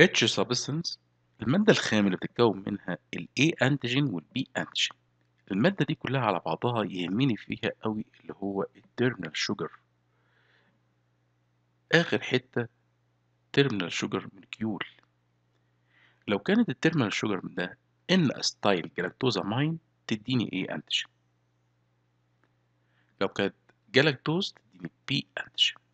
H substance المادة الخام اللي بتتكون منها ال A أنتيجين وال B أنتيجين المادة دي كلها على بعضها يهمني فيها قوي اللي هو التيرمينال شوجر آخر حتة terminal شوجر molecule لو كانت التيرمينال شوجر من ده إن أستايل جلاكتوزامين تديني A أنتيجين لو كانت جلاكتوز تديني B أنتيجين